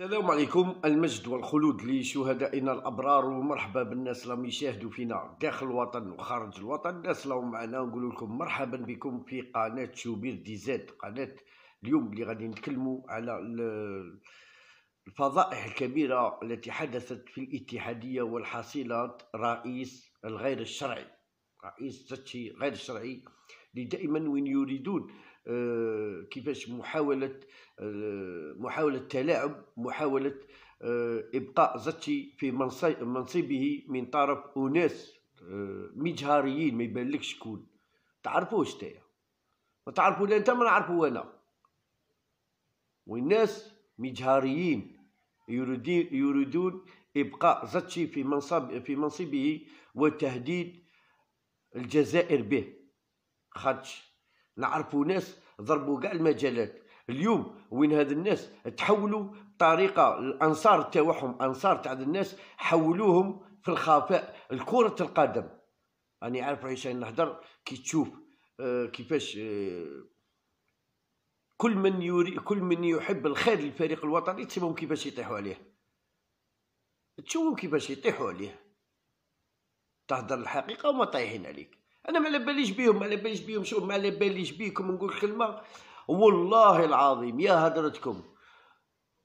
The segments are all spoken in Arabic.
السلام عليكم المجد والخلود لشهدائنا الابرار ومرحبا بالناس اللي يشاهدوا فينا داخل الوطن وخارج الوطن الناس اللي معنا نقول لكم مرحبا بكم في قناه شوبير دي زاد قناه اليوم اللي غادي نتكلموا على الفضائح الكبيره التي حدثت في الاتحاديه والحصيلات رئيس الغير الشرعي رئيس تشي غير الشرعي اللي دائما وين يريدون آه، كيفاش محاوله آه، محاوله تلاعب محاوله آه، ابقاء زتشي في منصبه من طرف اناس مجهريين ما يبانلكش شكون تعرفوش تايا ما تعرفوا لا انت ما نعرفو انا والناس مجهريين يريدون ابقاء زتشي في منصب في منصبه وتهديد الجزائر به خدش نعرفوا ناس ضربوا كاع المجالات اليوم وين هاد الناس تحولوا طريقه الانصار تاعهم انصار تاع الناس حولوهم في الخفاء الكره القدم راني عارف عشان نهضر كي تشوف آه، كيفاش آه، كل من يري كل من يحب الخير للفريق الوطني تشوفهم كيفاش يطيحوا عليه تشوفهم كيفاش يطيحوا عليه تهضر الحقيقه وما طايحين عليك انا ما على باليش بيهم ما على باليش بيهم شوف ما على باليش بيكم نقول كلمه والله العظيم يا هدرتكم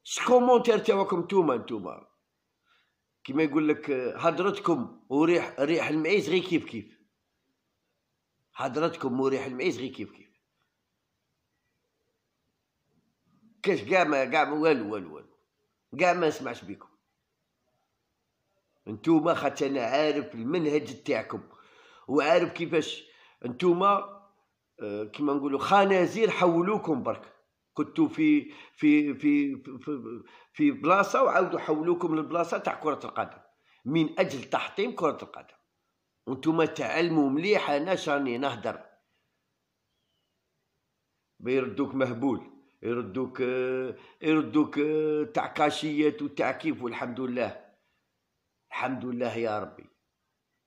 سكومونتير تاعكم نتوما نتوما كيما يقول لك هدرتكم وريح ريح المعيز غير كيف كيف هدرتكم وريح المعيز غير كيف كيف كاش قاع ما قاع والو والو والو كاع ما نسمعش بيكم نتوما خاطر انا عارف المنهج تاعكم وعارف كيفاش انتوما آه، كيما نقولوا خنازير حولوكم برك كنتوا في في في في, في بلاصه وعاودوا حولوكم للبلاصه تاع كره القدم من اجل تحطيم كره القدم وانتم تعلموا مليح انا شاني نهدر بيردوك مهبول يردوك آه، يردوك آه، تاع كاشيات وتاع كيف والحمد لله الحمد لله يا ربي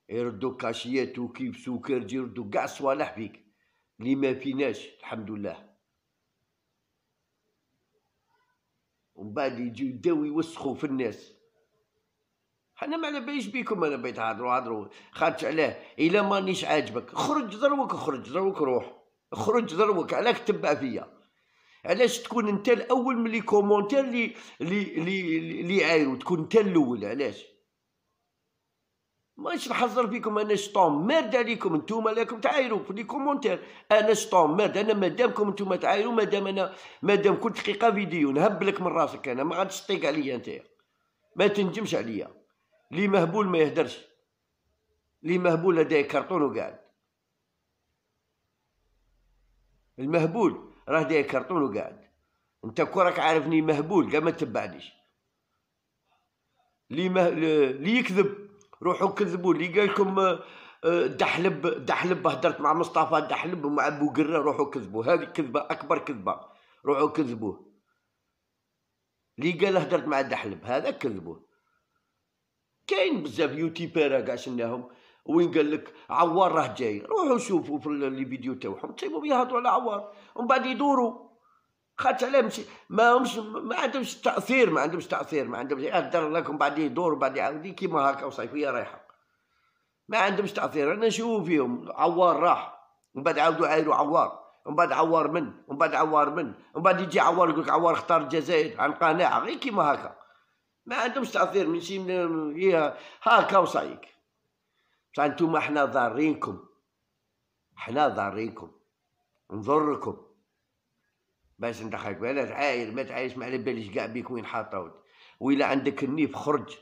يردو كاشيات وكيف سكر يردو كاع صوالح فيك اللي ما فيناش الحمد لله ومن بعد يجيو يداو يوسخوا في الناس حنا ما على باليش بيكم انا بغيت هضروا هضروا خاطش علاه الا مانيش عاجبك خرج ضروك خرج ضروك روح خرج ضروك علاك تبع فيا علاش تكون انت الاول ملي كومونتير لي لي لي, لي عايرو تكون انت الاول علاش مانيش نحذر فيكم انا شطوم مرد عليكم نتوما لكم تعايروا في لي كومونتير انا شطوم مرد انا مادامكم نتوما تعايروا مادام انا مادام كل دقيقه فيديو نهبلك من راسك انا ما غاديش تطيق عليا نتايا ما تنجمش عليا لي مهبول ما يهدرش لي مهبول هذا كرتون وقاعد المهبول راه داير كرتون وقاعد انت كورك عارفني مهبول قال ما تبعنيش لي ما... لي يكذب روحوا كذبوا اللي قال لكم آه، آه، دحلب دحلب هدرت مع مصطفى دحلب ومع قره روحوا كذبوا هذه كذبة أكبر كذبة روحوا كذبوه اللي قال هدرت مع دحلب هذا كذبوه كاين بزاف يوتيوبيرا كاع شناهم وين قال لك عوار راه جاي روحوا شوفوا في لي فيديو تاعهم تسيبهم يهضروا على عوار ومن بعد يدوروا خاطر علاه ما همش ما عندهمش تاثير ما عندهمش تاثير ما عندهمش يقدر لكم بعد يدور بعد يعاود كيما هكا وصيفيه رايحه ما عندهمش تاثير انا نشوف فيهم عوار راح ومن بعد عاودوا عايروا عوار ومن بعد عوار من ومن بعد عوار من ومن بعد يجي عوار يقول لك عوار اختار الجزائر عن قناعه غير كيما هكا ما عندهمش تاثير من شي من هكا وصايك بصح نتوما احنا ضارينكم احنا ضارينكم نضركم باش ندخل بلا عاير ما تعايرش ما على باليش كاع بيك وين حاطوك ويلا عندك النيف خرج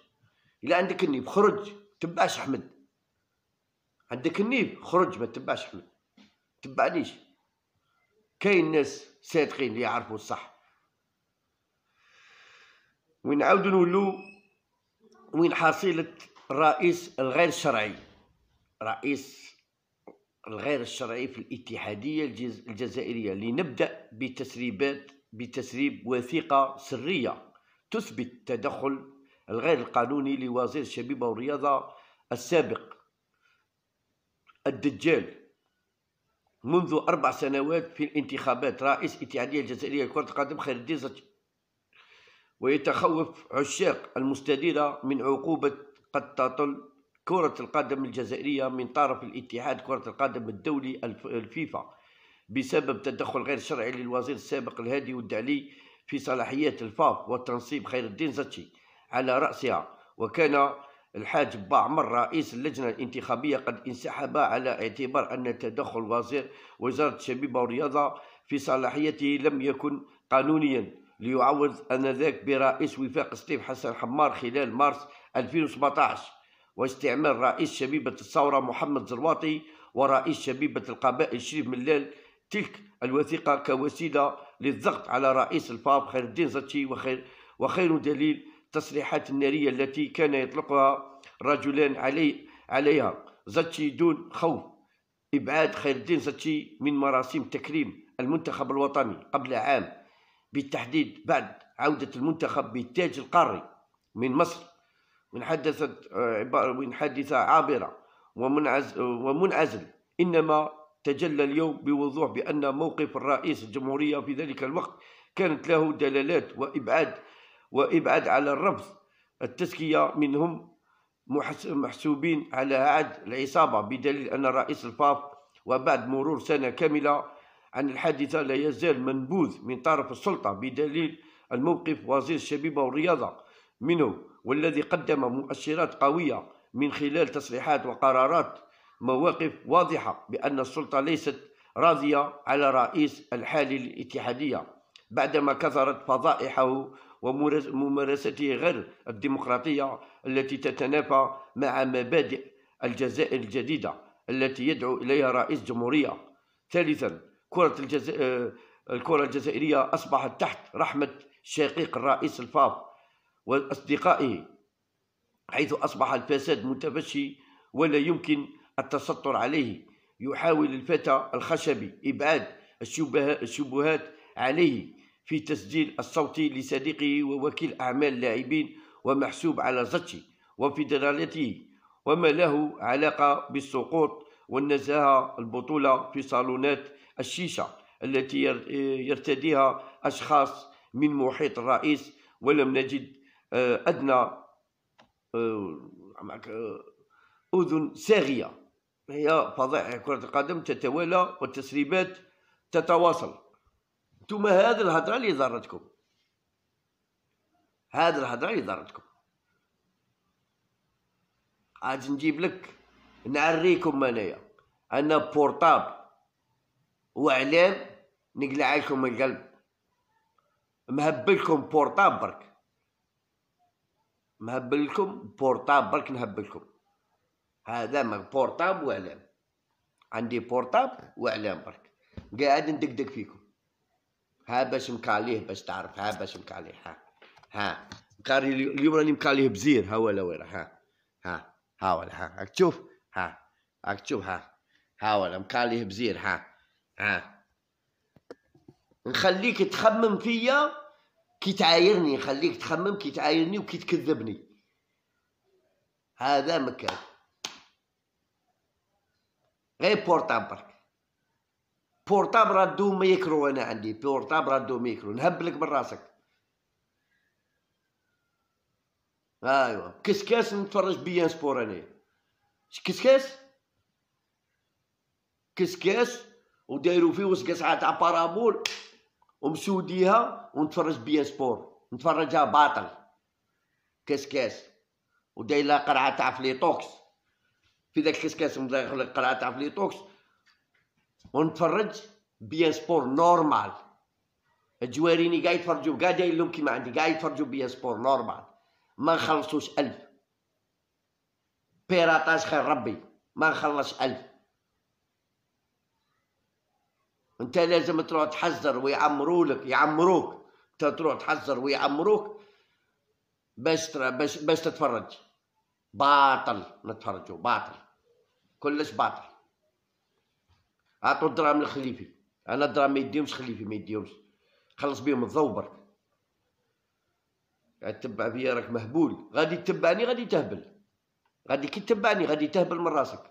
إلا عندك النيف خرج تبعش أحمد عندك النيف خرج ما تبعش أحمد تبعنيش كاين ناس صادقين اللي يعرفوا الصح نعاودو نولو وين حصيلة الرئيس الغير شرعي رئيس الغير الشرعي في الاتحادية الجزائرية لنبدأ بتسريبات بتسريب وثيقة سرية تثبت تدخل الغير القانوني لوزير الشبيبة والرياضة السابق الدجال منذ أربع سنوات في الانتخابات رئيس الاتحادية الجزائرية لكرة القدم خير الدين ويتخوف عشاق المستديرة من عقوبة قد تطل كرة القدم الجزائرية من طرف الاتحاد كرة القدم الدولي الفيفا بسبب تدخل غير شرعي للوزير السابق الهادي والدعلي في صلاحيات الفاف والتنصيب خير الدين زتشي على رأسها وكان الحاج باعمر رئيس اللجنة الانتخابية قد انسحب على اعتبار أن تدخل وزير وزارة الشبيبة والرياضة في صلاحيته لم يكن قانونيا ليعوض أنذاك برئيس وفاق ستيف حسن حمار خلال مارس 2017 واستعمال رئيس شبيبة الثورة محمد زرواطي ورئيس شبيبة القبائل شريف ملال تلك الوثيقة كوسيلة للضغط على رئيس الفاب خير الدين زتشي وخير, وخير دليل التصريحات النارية التي كان يطلقها رجلان علي عليها زتشي دون خوف إبعاد خير الدين زتشي من مراسم تكريم المنتخب الوطني قبل عام بالتحديد بعد عودة المنتخب بالتاج القاري من مصر من حدثت آه، من حادثة عابرة ومنعزل, ومنعزل إنما تجلى اليوم بوضوح بأن موقف الرئيس الجمهورية في ذلك الوقت كانت له دلالات وإبعاد وإبعاد على الرفض التزكية منهم محسوبين على عد العصابة بدليل أن رئيس الفاف وبعد مرور سنة كاملة عن الحادثة لا يزال منبوذ من طرف السلطة بدليل الموقف وزير الشبيبة والرياضة منه والذي قدم مؤشرات قوية من خلال تصريحات وقرارات مواقف واضحة بأن السلطة ليست راضية على الرئيس الحالي الاتحادية بعدما كثرت فضائحه وممارسته غير الديمقراطية التي تتنافى مع مبادئ الجزائر الجديدة التي يدعو إليها رئيس جمهورية ثالثا كرة الجزائر آه، الكرة الجزائرية أصبحت تحت رحمة شقيق الرئيس الفاف وأصدقائه حيث أصبح الفساد متفشي ولا يمكن التستر عليه يحاول الفتى الخشبي إبعاد الشبهات عليه في تسجيل الصوت لصديقه ووكيل أعمال لاعبين ومحسوب على زتشي وفيدراليته وما له علاقة بالسقوط والنزاهة البطولة في صالونات الشيشة التي يرتديها أشخاص من محيط الرئيس ولم نجد آه، أدنى آه، آه، أذن ساغية هي فضائح كرة القدم تتوالى والتسريبات تتواصل ثم هذا الهضرة اللي ضرتكم هذا الهضرة اللي ضرتكم عاد نجيب لك نعريكم انايا انا بورطاب وعلام نقلع لكم القلب مهبلكم بورطاب برك مهبل لكم بورطاب برك نهبل لكم هذا ما بورطاب واعلام عندي بورطاب واعلام برك قاعد ندقدق فيكم ها باش مكاليه باش تعرف ها باش مكاليه ها ها قاري اليوم راني مكاليه بزير ها ولا ورا ها ها ها ولا ها راك تشوف ها راك تشوف ها ها ولا مكاليه بزير ها ها نخليك تخمم فيا كي تعايرني يخليك تخمم كي تعايرني وكي تكذبني هذا مكان غير بورطابل بورطابل رادو ميكرو انا عندي بورطابل رادو ميكرو نهبلك من راسك ايوا كسكاس نتفرج بيان سبور انايا كسكاس كسكاس ودايروا فيه وسكاس تاع بارابول ومسوديها ونتفرج بيا سبور نتفرجها باطل كاس كاس ودايله قرعه تاع توكس في ذاك كاس كاس مداخل قرعه تاع توكس ونتفرج بيا سبور نورمال الجواريني قاعد يتفرجوا قاعد داير لهم كيما عندي قاعد يتفرجوا بيا سبور نورمال ما نخلصوش ألف بيراطاج خير ربي ما نخلص ألف انت لازم تروح تحذر ويعمروا لك يعمروك انت تروح تحذر ويعمروك باش ترى باش باش تتفرج باطل نتفرجوا باطل كلش باطل عطوا الدرام للخليفي انا الدرام ما يديهمش خليفي ما يديهمش خلص بيهم الضو برك تتبع فيا راك مهبول غادي تتبعني غادي تهبل غادي كي تتبعني غادي تهبل من راسك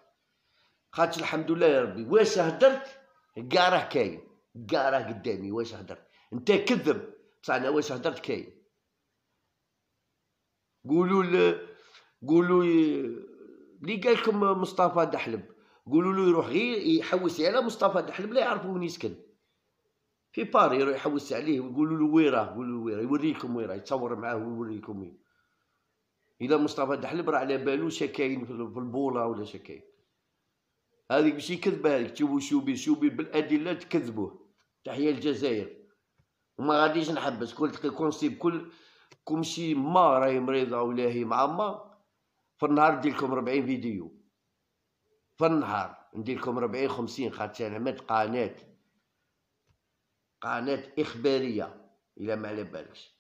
خاطش الحمد لله يا ربي واش هدرت قاره كاين قاره راه قدامي واش هدرت انت كذب بصح انا واش هدرت كاين قولوا ل... قولوا اللي قال لكم مصطفى دحلب قولوا له يروح غير يحوس على مصطفى دحلب لا يعرفوا وين يسكن في باري يروح يحوس عليه ويقولوا له وين راه قولوا له وين راه يوريكم وين راه يتصور معاه ويوريكم وين الا مصطفى دحلب راه على بالو شكاين في البوله ولا شكاين هذه ماشي كذبه هذيك تشوفوا شوبي شوبي بالادله تكذبوه تحيا الجزائر وما غاديش نحبس كل كونسيب كل كون ما راهي مريضه ولا هي معما في النهار ندير لكم 40 فيديو في النهار ندير لكم 40 50 خاطر انا مات قناه قناه اخباريه الى ما على بالكش